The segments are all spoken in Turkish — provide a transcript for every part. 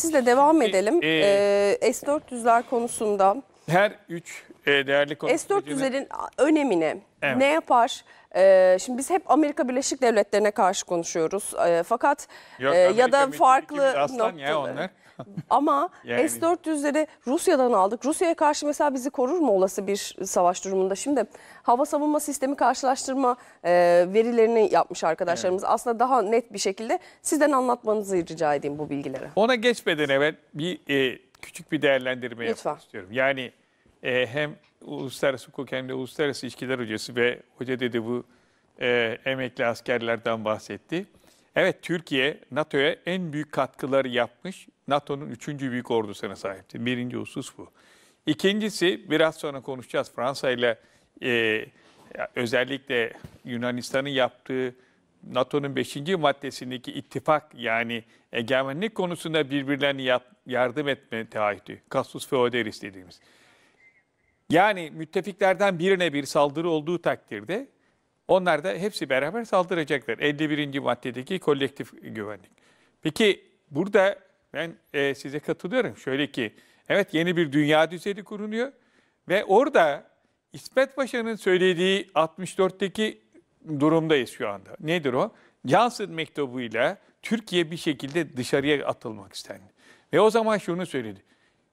Siz de devam edelim. E, ee, ee, S-400'ler konusunda. Her üç e, değerli S-400'lerin önemini evet. ne yapar? Ee, şimdi biz hep Amerika Birleşik Devletleri'ne karşı konuşuyoruz. Ee, fakat Yok, e, ya da farklı noktaları. Ya onlar. Ama Yani. S-400'leri Rusya'dan aldık. Rusya'ya karşı mesela bizi korur mu olası bir savaş durumunda? Şimdi hava savunma sistemi karşılaştırma e, verilerini yapmış arkadaşlarımız. Aslında daha net bir şekilde sizden anlatmanızı rica edeyim bu bilgileri. Ona geçmeden evet bir e, küçük bir değerlendirme Lütfen. yapmak istiyorum. Yani e, hem uluslararası hukuk hem de uluslararası ilişkiler hocası ve hoca dedi bu e, emekli askerlerden bahsetti. Evet Türkiye NATO'ya en büyük katkıları yapmış NATO'nun üçüncü büyük ordusuna sahipti. Birinci husus bu. İkincisi biraz sonra konuşacağız Fransa ile e, özellikle Yunanistan'ın yaptığı NATO'nun 5. maddesindeki ittifak yani egemenlik konusunda birbirlerine yap, yardım etme taahhütü. Kasus Feoderis dediğimiz. Yani müttefiklerden birine bir saldırı olduğu takdirde onlar da hepsi beraber saldıracaklar. 51. maddedeki kolektif güvenlik. Peki burada ben e, size katılıyorum. Şöyle ki evet yeni bir dünya düzeni kurunuyor ve orada İsmet Paşa'nın söylediği 64'teki durumdayız şu anda. Nedir o? Johnson mektubuyla Türkiye bir şekilde dışarıya atılmak istendi. Ve o zaman şunu söyledi.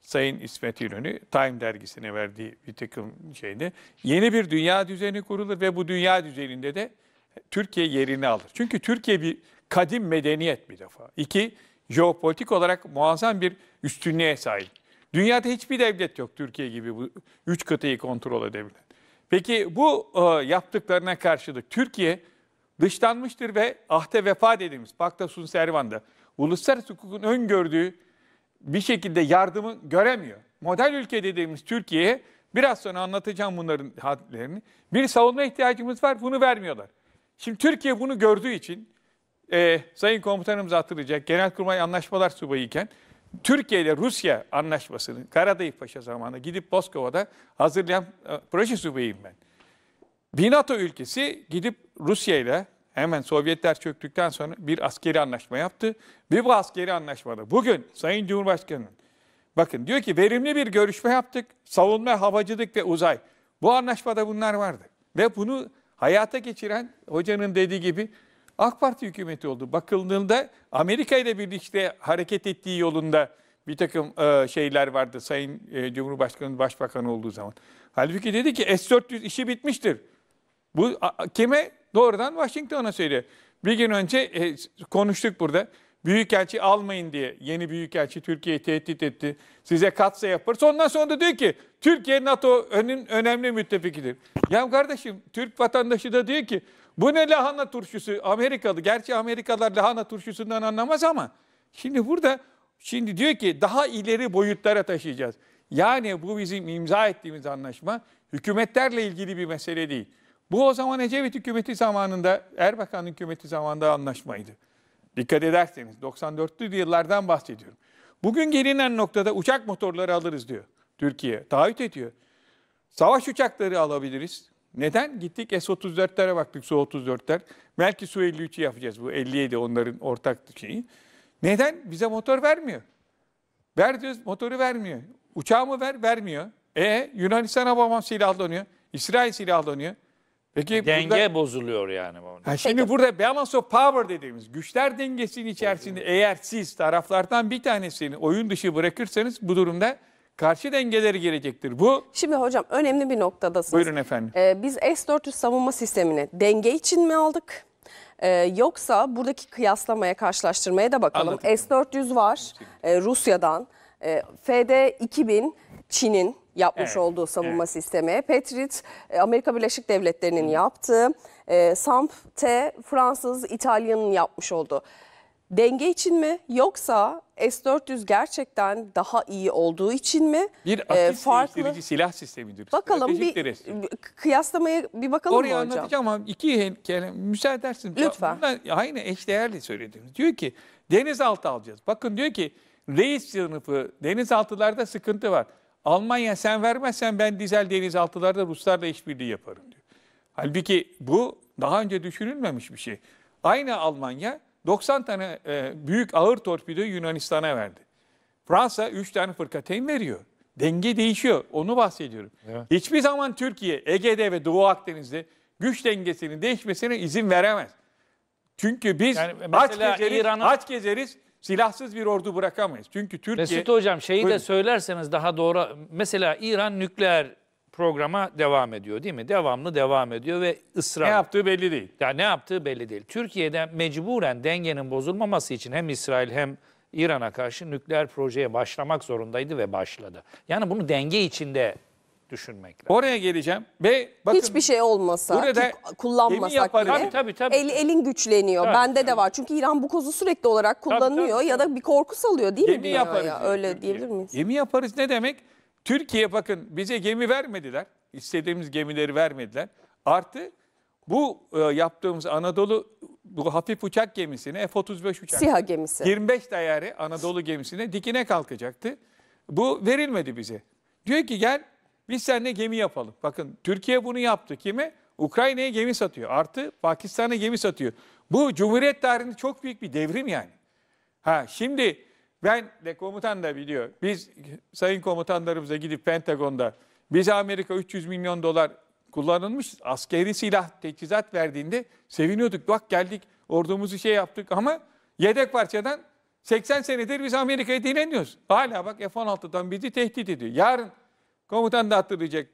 Sayın İsmet İnönü Time dergisine verdiği bir takım şeyde yeni bir dünya düzeni kurulur ve bu dünya düzeninde de Türkiye yerini alır. Çünkü Türkiye bir kadim medeniyet bir defa. İki, jeopolitik olarak muazzam bir üstünlüğe sahip. Dünyada hiçbir devlet yok Türkiye gibi bu üç kıtayı kontrol edebilen. Peki bu e, yaptıklarına karşılık Türkiye dışlanmıştır ve ahte vefa dediğimiz Pakta Sun Servan'da uluslararası hukukun öngördüğü bir şekilde yardımı göremiyor. Model ülke dediğimiz Türkiye'ye biraz sonra anlatacağım bunların hadlerini. Bir savunma ihtiyacımız var bunu vermiyorlar. Şimdi Türkiye bunu gördüğü için e, Sayın Komutanımız hatırlayacak Genelkurmay Anlaşmalar Subayı iken Türkiye ile Rusya anlaşmasını Karadayıf Paşa zamanında gidip Boskova'da hazırlayan e, proje subayıyım ben. Bir NATO ülkesi gidip Rusya ile hemen Sovyetler çöktükten sonra bir askeri anlaşma yaptı. Ve bu askeri anlaşmada bugün Sayın Cumhurbaşkanı'nın bakın diyor ki verimli bir görüşme yaptık. Savunma, havacılık ve uzay. Bu anlaşmada bunlar vardı. Ve bunu hayata geçiren hocanın dediği gibi AK Parti hükümeti oldu. Bakıldığında Amerika ile birlikte hareket ettiği yolunda bir takım e, şeyler vardı Sayın e, Cumhurbaşkanı Başbakanı olduğu zaman. Halbuki dedi ki S-400 işi bitmiştir. Bu kime? Doğrudan Washington'a söylüyor. Bir gün önce e, konuştuk burada. Büyükelçi almayın diye yeni büyükelçi Türkiye'yi tehdit etti. Size katsa yapar. Ondan sonra da diyor ki Türkiye NATO önün, önemli müttefikidir. Ya kardeşim Türk vatandaşı da diyor ki bu ne lahana turşusu Amerikalı. Gerçi Amerikalılar lahana turşusundan anlamaz ama şimdi burada şimdi diyor ki daha ileri boyutlara taşıyacağız. Yani bu bizim imza ettiğimiz anlaşma hükümetlerle ilgili bir mesele değil. Bu o zaman Ecevit hükümeti zamanında, Erbakan hükümeti zamanında anlaşmaydı. Dikkat ederseniz 94'lü yıllardan bahsediyorum. Bugün gelinen noktada uçak motorları alırız diyor Türkiye. Taahhüt ediyor. Savaş uçakları alabiliriz. Neden? Gittik S-34'lere baktık Su-34'ler. Belki Su-53'ü yapacağız. Bu 57 onların ortak şeyi. Neden? Bize motor vermiyor. Ver diyoruz motoru vermiyor. Uçağı mı ver? Vermiyor. E Yunanistan havamam silahlanıyor. İsrail silahlanıyor. Peki Denge burada, bozuluyor yani. yani şimdi Peki. burada balance of power dediğimiz güçler dengesinin içerisinde Peki. eğer siz taraflardan bir tanesini oyun dışı bırakırsanız bu durumda karşı dengeleri gelecektir. Bu Şimdi hocam önemli bir noktadasınız. Buyurun efendim. Ee, biz S-400 savunma sistemini denge için mi aldık? Ee, yoksa buradaki kıyaslamaya, karşılaştırmaya da bakalım. Anladım. S-400 var e, Rusya'dan, e, FD-2000 Çin'in, yapmış evet. olduğu savunma evet. sistemi. Patriot e, Amerika Birleşik Devletleri'nin yaptığı, e, Samp-T Fransız İtalya'nın yapmış olduğu. Denge için mi yoksa S-400 gerçekten daha iyi olduğu için mi? Bir e, akış ee, farklı... silah sistemidir. Bakalım Stratejik bir kıyaslamaya bir bakalım Oraya mı hocam? Oraya anlatacağım ama iki kelime müsaade edersin. Lütfen. Bundan aynı eşdeğerli söylediğimiz Diyor ki denizaltı alacağız. Bakın diyor ki reis sınıfı denizaltılarda sıkıntı var. Almanya sen vermezsen ben dizel denizaltılarda Ruslarla işbirliği yaparım diyor. Halbuki bu daha önce düşünülmemiş bir şey. Aynı Almanya 90 tane e, büyük ağır torpido Yunanistan'a verdi. Fransa 3 tane fırkateyn veriyor. Denge değişiyor. Onu bahsediyorum. Evet. Hiçbir zaman Türkiye Ege'de ve Doğu Akdeniz'de güç dengesinin değişmesine izin veremez. Çünkü biz yani aç gezeriz, aç gezeriz, silahsız bir ordu bırakamayız. Çünkü Türkiye... Mesut Hocam şeyi de söylerseniz daha doğru. Mesela İran nükleer programa devam ediyor değil mi? Devamlı devam ediyor ve ısrar. Ne yaptığı belli değil. Ya ne yaptığı belli değil. Türkiye'de mecburen dengenin bozulmaması için hem İsrail hem İran'a karşı nükleer projeye başlamak zorundaydı ve başladı. Yani bunu denge içinde düşünmek lazım. Oraya geleceğim ve bakın Hiçbir şey olmasa, burada ki kullanmasak bile Tabii, tabii, tabii. El, elin güçleniyor. Tabii, Bende tabii. de var. Çünkü İran bu kozu sürekli olarak kullanıyor tabii, tabii, ya da bir korku salıyor değil gemi mi? Yaparız. Ya? Öyle diyebilir miyiz? Gemi yaparız ne demek? Türkiye bakın bize gemi vermediler. İstediğimiz gemileri vermediler. Artı bu e, yaptığımız Anadolu bu hafif uçak gemisine F-35 uçak. SİHA gemisi. 25 dayarı Anadolu gemisine dikine kalkacaktı. Bu verilmedi bize. Diyor ki gel biz seninle gemi yapalım. Bakın Türkiye bunu yaptı. Kimi Ukrayna'ya gemi satıyor. Artı Pakistan'a gemi satıyor. Bu Cumhuriyet tarihinde çok büyük bir devrim yani. Ha şimdi ben de komutan da biliyor. Biz sayın komutanlarımıza gidip Pentagon'da biz Amerika 300 milyon dolar kullanılmış askeri silah teçhizat verdiğinde seviniyorduk. Bak geldik ordumuzu şey yaptık ama yedek parçadan 80 senedir biz Amerika'ya dinleniyoruz. Hala bak F-16'dan bizi tehdit ediyor. Yarın Komutan da hatırlayacak.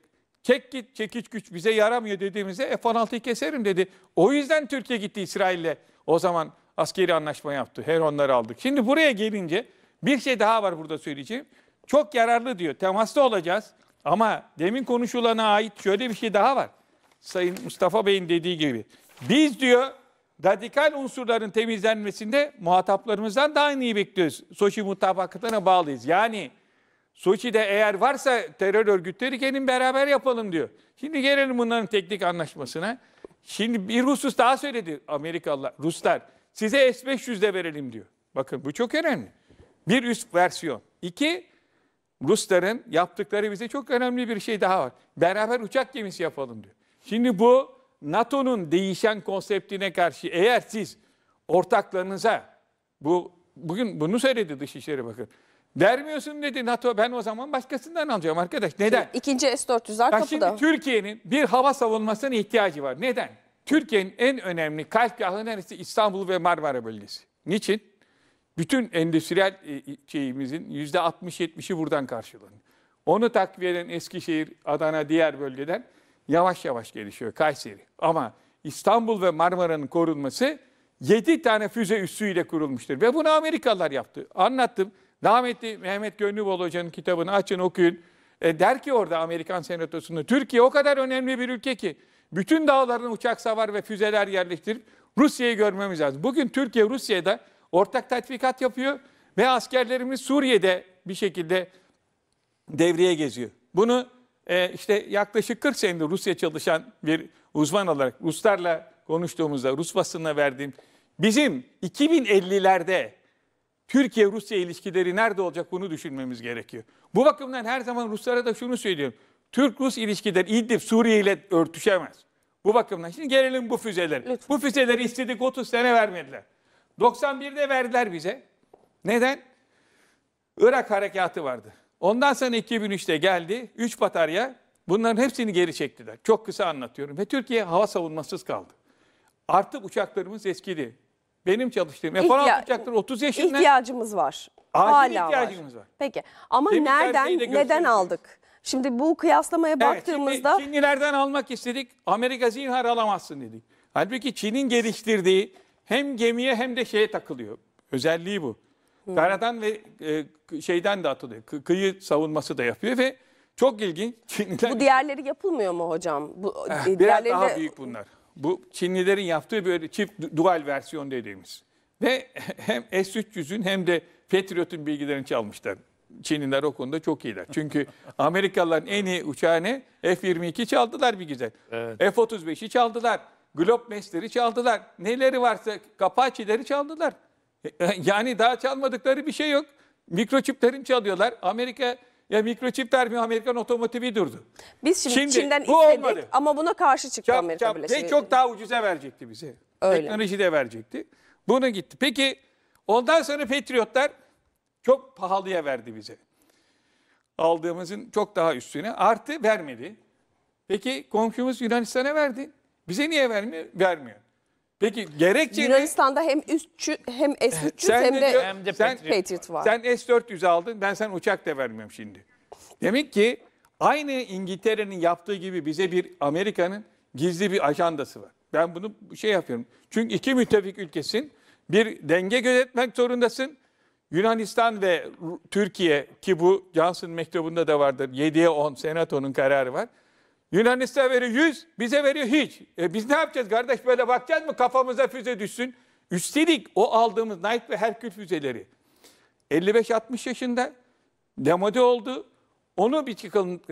Çek git, çekiç güç bize yaramıyor dediğimizde e, F-16'yı keserim dedi. O yüzden Türkiye gitti İsrail'le. O zaman askeri anlaşma yaptı. Her onları aldık. Şimdi buraya gelince bir şey daha var burada söyleyeceğim. Çok yararlı diyor. Temasta olacağız. Ama demin konuşulana ait şöyle bir şey daha var. Sayın Mustafa Bey'in dediği gibi. Biz diyor radikal unsurların temizlenmesinde muhataplarımızdan daha iyi bekliyoruz. Soçi mutabakatına bağlıyız. Yani Soçi'de eğer varsa terör örgütleri gelin beraber yapalım diyor. Şimdi gelelim bunların teknik anlaşmasına. Şimdi bir husus daha söyledi Amerikalılar, Ruslar. Size S-500 de verelim diyor. Bakın bu çok önemli. Bir üst versiyon. İki, Rusların yaptıkları bize çok önemli bir şey daha var. Beraber uçak gemisi yapalım diyor. Şimdi bu NATO'nun değişen konseptine karşı eğer siz ortaklarınıza bu bugün bunu söyledi Dışişleri Bakın. Vermiyorsun dedi NATO ben o zaman başkasından alacağım arkadaş. Neden? İkinci S-400'ler kapıda. Şimdi Türkiye'nin bir hava savunmasına ihtiyacı var. Neden? Türkiye'nin en önemli kalp kalpgahı neresi? İstanbul ve Marmara bölgesi. Niçin? Bütün endüstriyel e, şeyimizin %60-70'i buradan karşılanıyor. Onu takviye eden Eskişehir, Adana, diğer bölgeden yavaş yavaş gelişiyor Kayseri. Ama İstanbul ve Marmara'nın korunması 7 tane füze üssüyle kurulmuştur. Ve bunu Amerikalılar yaptı. Anlattım. Rahmetli Mehmet Gönlübol Hoca'nın kitabını açın okuyun. E, der ki orada Amerikan senatosunda Türkiye o kadar önemli bir ülke ki bütün dağlarına uçak savar ve füzeler yerleştirip Rusya'yı görmemiz lazım. Bugün Türkiye Rusya'da ortak tatbikat yapıyor ve askerlerimiz Suriye'de bir şekilde devreye geziyor. Bunu e, işte yaklaşık 40 senedir Rusya çalışan bir uzman olarak Ruslarla konuştuğumuzda, Rus basınına verdiğim bizim 2050'lerde Türkiye-Rusya ilişkileri nerede olacak bunu düşünmemiz gerekiyor. Bu bakımdan her zaman Ruslara da şunu söylüyorum. Türk-Rus ilişkileri İdlib Suriye ile örtüşemez. Bu bakımdan şimdi gelelim bu füzeleri. Lütfen. Bu füzeleri istedik 30 sene vermediler. 91'de verdiler bize. Neden? Irak harekatı vardı. Ondan sonra 2003'te geldi 3 batarya. Bunların hepsini geri çektiler. Çok kısa anlatıyorum. Ve Türkiye hava savunmasız kaldı. Artık uçaklarımız eskidi. Benim çalıştığım efor İhtiya- alacaktır 30 yaşında. İhtiyacımız var. Acil Hala ihtiyacımız var. Peki ama Demin nereden, neden aldık? Şimdi bu kıyaslamaya Evet, şimdi baktığımızda Çinlilerden almak istedik. Amerika zinhar alamazsın dedik. Halbuki Çin'in geliştirdiği hem gemiye hem de şeye takılıyor. Özelliği bu. Hmm. Karadan ve e, şeyden de atılıyor. Kı- Kıyı savunması da yapıyor ve çok ilginç. Çinliler bu diğerleri yapılmıyor mu hocam? Bu, eh, e, biraz daha de- büyük bunlar. Bu Çinlilerin yaptığı böyle çift dual versiyon dediğimiz. Ve hem S-300'ün hem de Patriot'un bilgilerini çalmışlar. Çinliler o konuda çok iyiler. Çünkü Amerikalıların en iyi uçağını F-22 çaldılar bir güzel. Evet. F-35'i çaldılar. Globemaster'i çaldılar. Neleri varsa Kapaçileri çaldılar. E, e, yani daha çalmadıkları bir şey yok. Mikroçiplerini çalıyorlar. Amerika ya mikroçipler mi Amerikan otomotivi durdu. Biz şimdi, şimdi Çin'den bu istedik olmadı. ama buna karşı çıktı çap, Amerika çap, Birleşik Çok daha ucuza verecekti bize. Öyle. Teknoloji de verecekti. Bunu gitti. Peki ondan sonra Patriotlar çok pahalıya verdi bize. Aldığımızın çok daha üstüne. Artı vermedi. Peki komşumuz Yunanistan'a verdi. Bize niye vermiyor? Vermiyor. Peki gerekçe Yunanistan'da hem üstçü hem S300 Sen hem ne diyor- de Hem de sen- Patriot var. Sen S-400 aldın ben sen uçak da vermiyorum şimdi. Demek ki aynı İngiltere'nin yaptığı gibi bize bir Amerika'nın gizli bir ajandası var. Ben bunu şey yapıyorum. Çünkü iki müttefik ülkesin bir denge gözetmek zorundasın. Yunanistan ve Türkiye ki bu Johnson mektubunda da vardır. 7'ye 10 senatonun kararı var. Yunanistan veriyor 100, bize veriyor hiç. E biz ne yapacağız kardeş böyle bakacağız mı kafamıza füze düşsün? Üstelik o aldığımız Knight ve Herkül füzeleri 55-60 yaşında demode oldu. Onu bir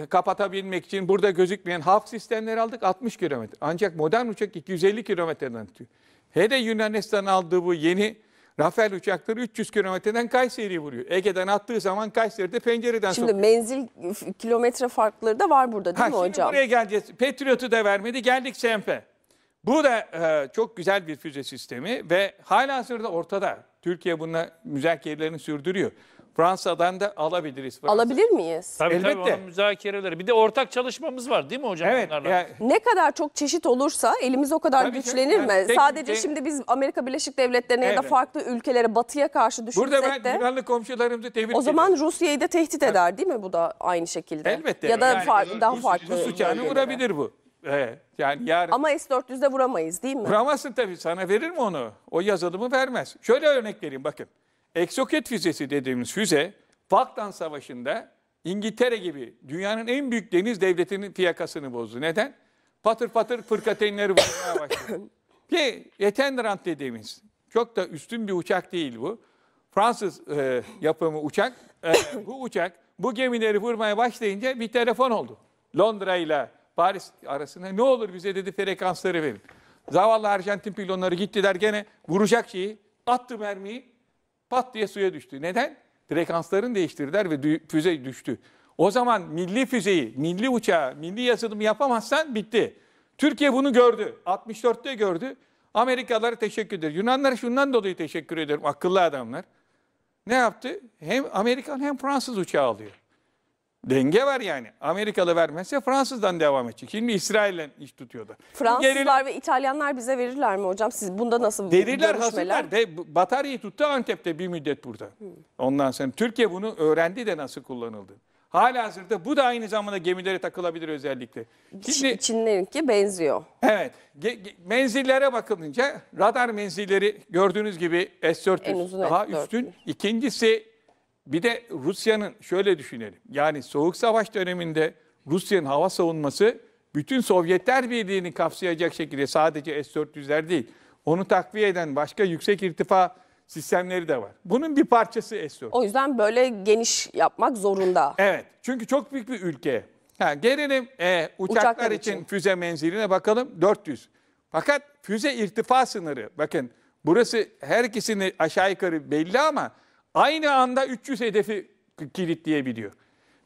kapatabilmek için burada gözükmeyen haf sistemleri aldık 60 kilometre. Ancak modern uçak 250 kilometreden tutuyor. Hele Yunanistan aldığı bu yeni Rafael uçakları 300 kilometreden Kayseri'yi vuruyor. Ege'den attığı zaman Kayseri'de pencereden Şimdi sokuyor. menzil kilometre farkları da var burada değil ha, mi şimdi hocam? Buraya geleceğiz. Patriot'u da vermedi. Geldik SEMP'e. Bu da e, çok güzel bir füze sistemi ve hala hazırda ortada. Türkiye bununla müzakerelerini sürdürüyor. Fransa'dan da alabiliriz. Fransa. Alabilir miyiz? Tabii Elbette. tabii onun müzakereleri. Bir de ortak çalışmamız var değil mi hocam? Evet. Yani, Ne kadar çok çeşit olursa elimiz o kadar Tabii canım, güçlenir mi? tek- Sadece tek- şey- şimdi biz Amerika Birleşik Devletleri'ne ya da farklı ülkelere, batıya karşı düşünsek Burada ben de Yunanlı komşularımızı tebrik ediyorum. o zaman Rusya'yı da tehdit eder değil mi bu da aynı şekilde? Elbette. Ya da Yani far- bunun daha Rus- farklı. Rus uçağını bölgelere. vurabilir bu. Evet. Yani yarın Ama S-400'de vuramayız değil mi? Vuramazsın tabii. Sana verir mi onu? O yazılımı vermez. Şöyle örnek vereyim bakın. Eksoket füzesi dediğimiz füze Falkland Savaşı'nda İngiltere gibi dünyanın en büyük deniz devletinin fiyakasını bozdu. Neden? Patır patır fırkateynleri vurmaya başladı. Ki Etendrand dediğimiz çok da üstün bir uçak değil bu. Fransız e, yapımı uçak. E, bu uçak bu gemileri vurmaya başlayınca bir telefon oldu. Londra ile Paris arasında ne olur bize dedi frekansları verin. Zavallı Arjantin pilonları gittiler gene vuracak şeyi attı mermiyi pat diye suya düştü. Neden? Frekanslarını değiştirdiler ve füze düştü. O zaman milli füzeyi, milli uçağı, milli yazılımı yapamazsan bitti. Türkiye bunu gördü. 64'te gördü. Amerikalılara teşekkür ederim. Yunanlara şundan dolayı teşekkür ederim. Akıllı adamlar. Ne yaptı? Hem Amerikan hem Fransız uçağı alıyor denge var yani. Amerikalı vermezse Fransız'dan devam edecek. Şimdi İsrail'le iş tutuyordu. Fransızlar Geril... ve İtalyanlar bize verirler mi hocam? Siz bunda nasıl Verirler hazırlar. De, bataryayı tuttu Antep'te bir müddet burada. Hmm. Ondan sonra Türkiye bunu öğrendi de nasıl kullanıldı. Hala hazırda bu da aynı zamanda gemilere takılabilir özellikle. Şimdi, Çinlerinki benziyor. Evet. Ge, ge, menzillere bakılınca radar menzilleri gördüğünüz gibi S-400 daha S400. üstün. İkincisi bir de Rusya'nın şöyle düşünelim. Yani Soğuk Savaş döneminde Rusya'nın hava savunması bütün Sovyetler Birliği'ni kapsayacak şekilde sadece S-400'ler değil, onu takviye eden başka yüksek irtifa sistemleri de var. Bunun bir parçası S-400. O yüzden böyle geniş yapmak zorunda. Evet, çünkü çok büyük bir ülke. Ha, gelelim e, uçaklar, uçaklar için, füze menziline bakalım 400. Fakat füze irtifa sınırı, bakın burası her ikisini aşağı yukarı belli ama Aynı anda 300 hedefi kilitleyebiliyor.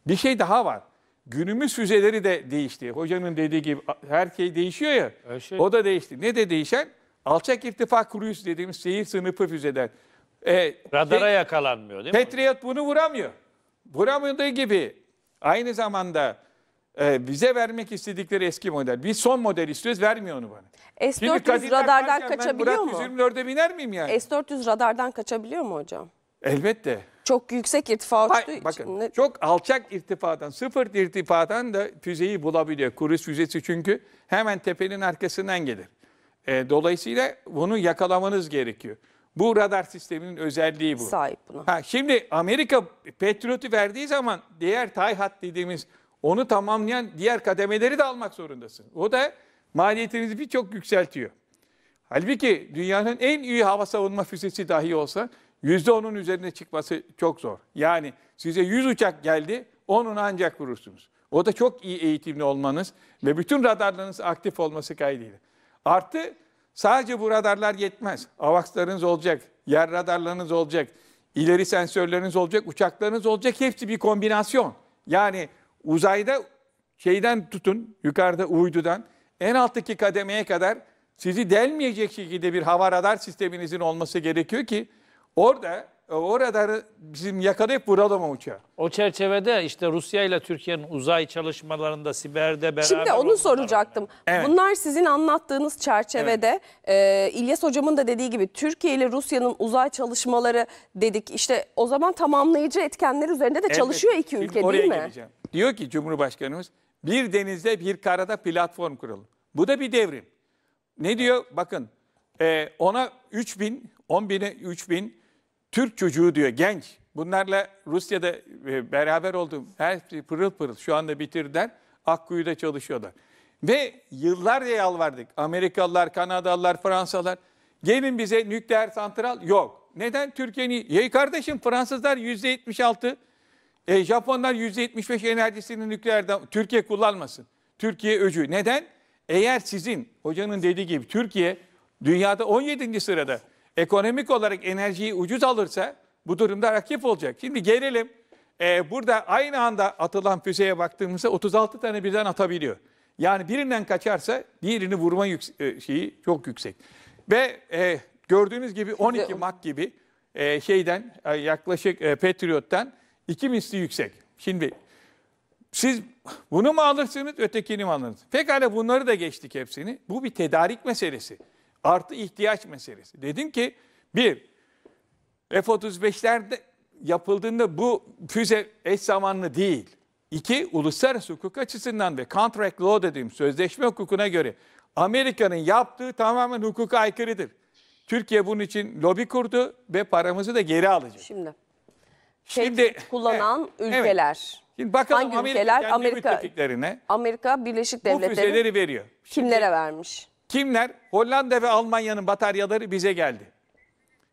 Bir şey daha var. Günümüz füzeleri de değişti. Hocanın dediği gibi her şey değişiyor ya. şey. O da değişti. Ne de değişen? Alçak irtifa kruyus dediğimiz seyir sınıfı füzeler. Ee, Radara şey, yakalanmıyor değil Patriot mi? Patriot bunu vuramıyor. Vuramadığı gibi aynı zamanda e, bize vermek istedikleri eski model. Biz son model istiyoruz vermiyor onu bana. S-400 radardan kaçabiliyor mu? Ben 124'e biner miyim yani? S-400 radardan kaçabiliyor mu hocam? Elbette. Çok yüksek irtifa uçtuğu Hayır, bakın, için. Çok alçak irtifadan, sıfır irtifadan da füzeyi bulabiliyor. kuru füzesi çünkü hemen tepenin arkasından gelir. E, dolayısıyla bunu yakalamanız gerekiyor. Bu radar sisteminin özelliği bu. Sahip buna. Ha, şimdi Amerika Patriot'u verdiği zaman diğer Tayhat dediğimiz onu tamamlayan diğer kademeleri de almak zorundasın. O da maliyetinizi birçok yükseltiyor. Halbuki dünyanın en iyi hava savunma füzesi dahi olsa %10'un üzerine çıkması çok zor. Yani size 100 uçak geldi, 10'unu ancak vurursunuz. O da çok iyi eğitimli olmanız ve bütün radarlarınız aktif olması kaydıyla. Artı sadece bu radarlar yetmez. Avakslarınız olacak, yer radarlarınız olacak, ileri sensörleriniz olacak, uçaklarınız olacak. Hepsi bir kombinasyon. Yani uzayda şeyden tutun, yukarıda uydudan en alttaki kademeye kadar sizi delmeyecek şekilde bir hava radar sisteminizin olması gerekiyor ki Orada e, o radarı bizim yakalayıp vuralım o uçağı. O çerçevede işte Rusya ile Türkiye'nin uzay çalışmalarında, siberde beraber... Şimdi onu soracaktım. Evet. Bunlar sizin anlattığınız çerçevede evet. e, İlyas Hocam'ın da dediği gibi Türkiye ile Rusya'nın uzay çalışmaları dedik. İşte o zaman tamamlayıcı etkenler üzerinde de evet. çalışıyor iki ülke Şimdi değil mi? Geleceğim. Diyor ki Cumhurbaşkanımız bir denizde bir karada platform kuralım. Bu da bir devrim. Ne diyor? Bakın e, ona 3 bin, 10 bine 3 bin Türk çocuğu diyor genç. Bunlarla Rusya'da e, beraber oldum. Her şey pırıl pırıl şu anda bitirdiler. Akkuyu'da çalışıyorlar. Ve yıllarca yalvardık. Amerikalılar, Kanadalılar, Fransalar. Gelin bize nükleer santral yok. Neden Türkiye'nin? Yey kardeşim Fransızlar yüzde %76, altı, e, Japonlar yüzde beş enerjisini nükleerden Türkiye kullanmasın. Türkiye öcü. Neden? Eğer sizin hocanın dediği gibi Türkiye dünyada 17. sırada ekonomik olarak enerjiyi ucuz alırsa bu durumda rakip olacak. Şimdi gelelim. E, burada aynı anda atılan füzeye baktığımızda 36 tane birden atabiliyor. Yani birinden kaçarsa diğerini vurma e, şeyi çok yüksek. Ve e, gördüğünüz gibi 12 mak gibi e, şeyden e, yaklaşık e, Patriot'tan iki misli yüksek. Şimdi siz bunu mu alırsınız ötekini mi alırsınız? Pekala bunları da geçtik hepsini. Bu bir tedarik meselesi artı ihtiyaç meselesi. Dedim ki bir, F-35'lerde yapıldığında bu füze eş zamanlı değil. İki, uluslararası hukuk açısından ve contract law dediğim sözleşme hukukuna göre Amerika'nın yaptığı tamamen hukuka aykırıdır. Türkiye bunun için lobi kurdu ve paramızı da geri alacak. Şimdi, şimdi kullanan evet, ülkeler. Evet. Şimdi bakalım Hangi ülkeler? Amerika, Amerika Birleşik Devletleri bu füzeleri veriyor. Şimdi, kimlere vermiş? Kimler? Hollanda ve Almanya'nın bataryaları bize geldi.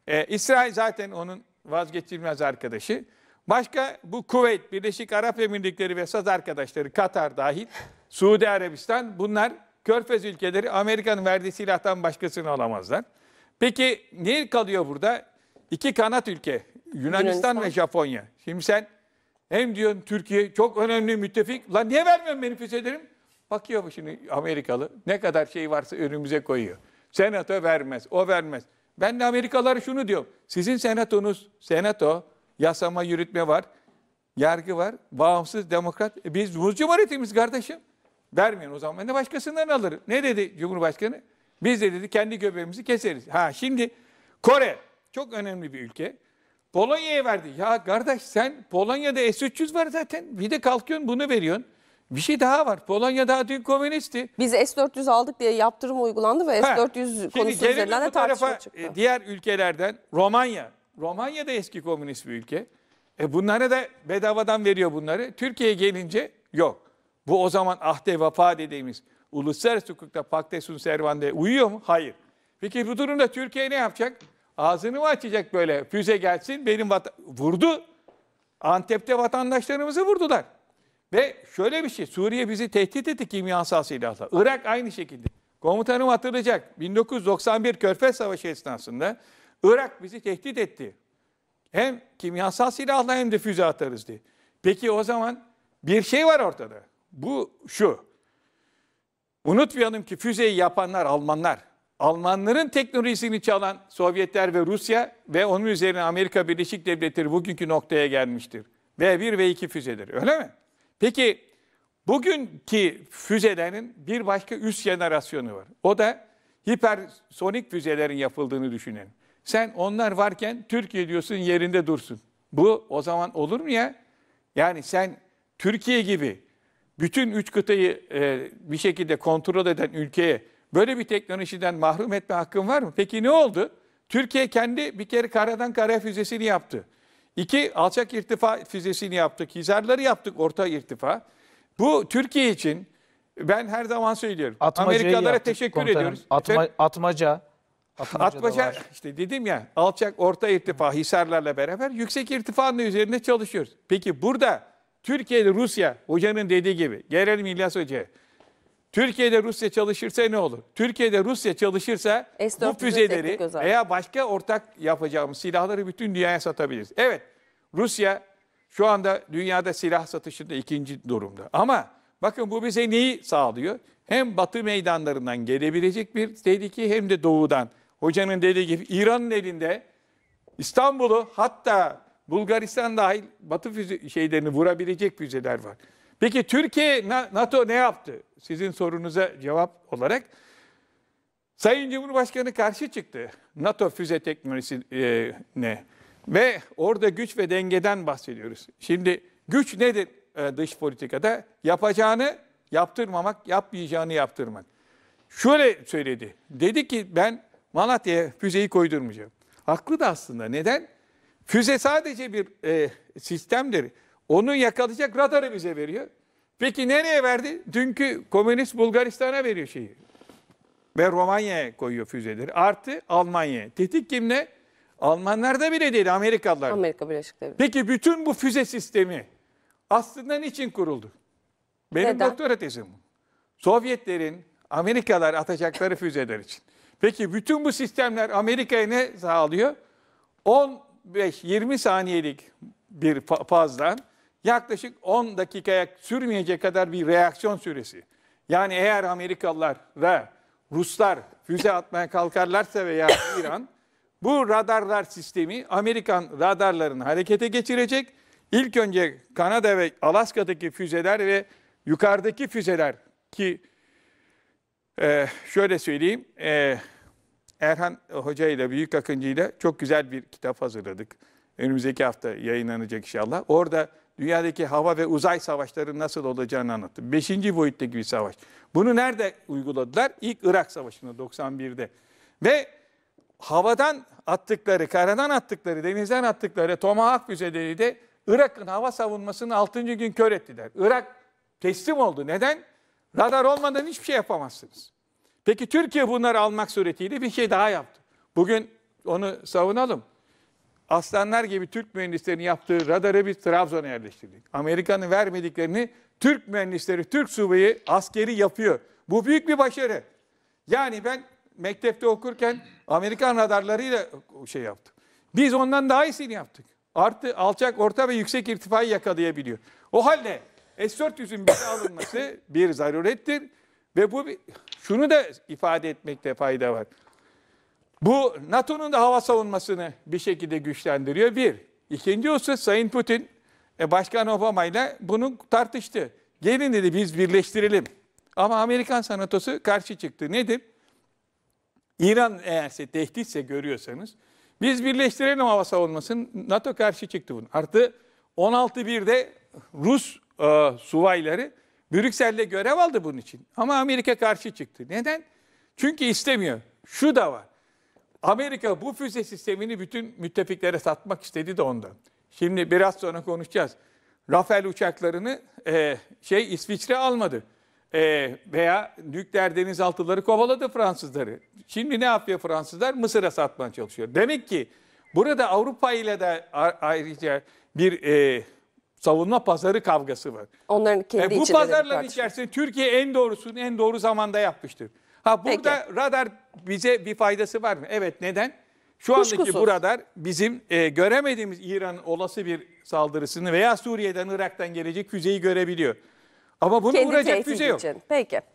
Ee, İsrail zaten onun vazgeçilmez arkadaşı. Başka bu Kuveyt, Birleşik Arap Emirlikleri ve saz arkadaşları Katar dahil, Suudi Arabistan bunlar körfez ülkeleri Amerika'nın verdiği silahtan başkasını alamazlar. Peki ne kalıyor burada? İki kanat ülke Yunanistan, Yunanistan. ve Japonya. Şimdi sen hem diyorsun Türkiye çok önemli müttefik. Lan niye vermiyorsun benim füzelerimi? Bakıyor şimdi Amerikalı ne kadar şey varsa önümüze koyuyor. Senato vermez, o vermez. Ben de Amerikalılar şunu diyor Sizin senatonuz, senato, yasama, yürütme var, yargı var, bağımsız, demokrat. E biz Cumhur Cumhuriyetimiz kardeşim. Vermeyin o zaman ben de başkasından alırım. Ne dedi Cumhurbaşkanı? Biz de dedi kendi göbeğimizi keseriz. Ha şimdi Kore çok önemli bir ülke. Polonya'ya verdi. Ya kardeş sen Polonya'da S-300 var zaten. Bir de kalkıyorsun bunu veriyorsun. Bir şey daha var. Polonya daha dün komünisti. Biz S-400 aldık diye yaptırım uygulandı ve S-400 konusu üzerinden de tartışma e, çıktı. Diğer ülkelerden Romanya. Romanya da eski komünist bir ülke. E bunlara da bedavadan veriyor bunları. Türkiye'ye gelince yok. Bu o zaman ahde vefa dediğimiz uluslararası hukukta pakte sun servande uyuyor mu? Hayır. Peki bu durumda Türkiye ne yapacak? Ağzını mı açacak böyle füze gelsin benim vatan... Vurdu. Antep'te vatandaşlarımızı vurdular. Ve şöyle bir şey, Suriye bizi tehdit etti kimyasal silahla. Irak aynı şekilde. Komutanım hatırlayacak, 1991 Körfez Savaşı esnasında Irak bizi tehdit etti. Hem kimyasal silahla hem de füze atarız diye. Peki o zaman bir şey var ortada. Bu şu. Unutmayalım ki füzeyi yapanlar Almanlar. Almanların teknolojisini çalan Sovyetler ve Rusya ve onun üzerine Amerika Birleşik Devletleri bugünkü noktaya gelmiştir. V1 ve 2 füzedir. öyle mi? Peki bugünkü füzelerin bir başka üst jenerasyonu var. O da hipersonik füzelerin yapıldığını düşünelim. Sen onlar varken Türkiye diyorsun yerinde dursun. Bu o zaman olur mu ya? Yani sen Türkiye gibi bütün üç kıtayı e, bir şekilde kontrol eden ülkeye böyle bir teknolojiden mahrum etme hakkın var mı? Peki ne oldu? Türkiye kendi bir kere karadan kara füzesini yaptı. İki, alçak irtifa füzesini yaptık, hizarları yaptık, orta irtifa. Bu Türkiye için ben her zaman söylüyorum. Atmacayı Amerikalılara teşekkür komutanım. ediyoruz. Atma, atmaca. Atmaca, atmaca işte dedim ya alçak orta irtifa hisarlarla beraber yüksek irtifanın üzerine çalışıyoruz. Peki burada Türkiye Rusya hocanın dediği gibi gelelim İlyas Hoca'ya. Türkiye'de Rusya çalışırsa ne olur? Türkiye'de Rusya çalışırsa S-400 bu füzeleri veya başka ortak yapacağımız silahları bütün dünyaya satabiliriz. Evet Rusya şu anda dünyada silah satışında ikinci durumda. Ama bakın bu bize neyi sağlıyor? Hem batı meydanlarından gelebilecek bir tehlike hem de doğudan. Hocanın dediği gibi İran'ın elinde İstanbul'u hatta Bulgaristan dahil batı füze şeylerini vurabilecek füzeler var. Peki Türkiye, NATO ne yaptı? Sizin sorunuza cevap olarak. Sayın Cumhurbaşkanı karşı çıktı NATO füze teknolojisine e, ve orada güç ve dengeden bahsediyoruz. Şimdi güç nedir e, dış politikada? Yapacağını yaptırmamak, yapmayacağını yaptırmak. Şöyle söyledi, dedi ki ben Malatya'ya füzeyi koydurmayacağım. Haklı da aslında. Neden? Füze sadece bir e, sistemdir. Onu yakalayacak radarı bize veriyor. Peki nereye verdi? Dünkü komünist Bulgaristan'a veriyor şeyi. Ve Romanya'ya koyuyor füzeleri. Artı Almanya'ya. Tetik kimle? Almanlarda bile değil, Amerikalılar. Amerika Birleşik Devletleri. Peki bütün bu füze sistemi aslında niçin kuruldu? Benim Neden? doktora tezim bu. Sovyetlerin Amerikalar atacakları füzeler için. Peki bütün bu sistemler Amerika'ya ne sağlıyor? 15-20 saniyelik bir fazdan yaklaşık 10 dakikaya sürmeyecek kadar bir reaksiyon süresi. Yani eğer Amerikalılar ve Ruslar füze atmaya kalkarlarsa veya İran, bu radarlar sistemi Amerikan radarlarını harekete geçirecek. İlk önce Kanada ve Alaska'daki füzeler ve yukarıdaki füzeler ki e, şöyle söyleyeyim, e, Erhan Hoca ile Büyük Akıncı ile çok güzel bir kitap hazırladık. Önümüzdeki hafta yayınlanacak inşallah. Orada dünyadaki hava ve uzay savaşları nasıl olacağını anlattı. Beşinci boyuttaki bir savaş. Bunu nerede uyguladılar? İlk Irak Savaşı'nda 91'de. Ve havadan attıkları, karadan attıkları, denizden attıkları Tomahawk füzeleri de Irak'ın hava savunmasını 6. gün kör ettiler. Irak teslim oldu. Neden? Radar olmadan hiçbir şey yapamazsınız. Peki Türkiye bunları almak suretiyle bir şey daha yaptı. Bugün onu savunalım aslanlar gibi Türk mühendislerinin yaptığı radarı biz Trabzon'a yerleştirdik. Amerika'nın vermediklerini Türk mühendisleri, Türk subayı askeri yapıyor. Bu büyük bir başarı. Yani ben mektepte okurken Amerikan radarlarıyla şey yaptım. Biz ondan daha iyisini yaptık. Artı alçak, orta ve yüksek irtifayı yakalayabiliyor. O halde S-400'ün bize alınması bir zarurettir. Ve bu şunu da ifade etmekte fayda var. Bu NATO'nun da hava savunmasını bir şekilde güçlendiriyor. Bir. İkinci husus Sayın Putin e, Başkan Obama ile bunu tartıştı. Gelin dedi biz birleştirelim. Ama Amerikan sanatosu karşı çıktı. Nedir? İran eğerse tehditse görüyorsanız biz birleştirelim hava savunmasını. NATO karşı çıktı bunu. Artı 16 16.1'de Rus e, subayları Brüksel'de görev aldı bunun için. Ama Amerika karşı çıktı. Neden? Çünkü istemiyor. Şu da var. Amerika bu füze sistemini bütün müttefiklere satmak istedi de ondan. Şimdi biraz sonra konuşacağız. Rafael uçaklarını e, şey İsviçre almadı. E, veya nükleer denizaltıları kovaladı Fransızları. Şimdi ne yapıyor Fransızlar? Mısır'a satmaya çalışıyor. Demek ki burada Avrupa ile de ayrıca bir e, savunma pazarı kavgası var. Onların kendi e, bu pazarların içerisinde Türkiye en doğrusunu en doğru zamanda yapmıştır. Ha burada Peki. radar bize bir faydası var mı? Evet neden? Şu Kuşkusuz. andaki bu radar bizim e, göremediğimiz İran olası bir saldırısını veya Suriye'den, Irak'tan gelecek füzeyi görebiliyor. Ama bunu Kendi vuracak füze yok. Için. Peki.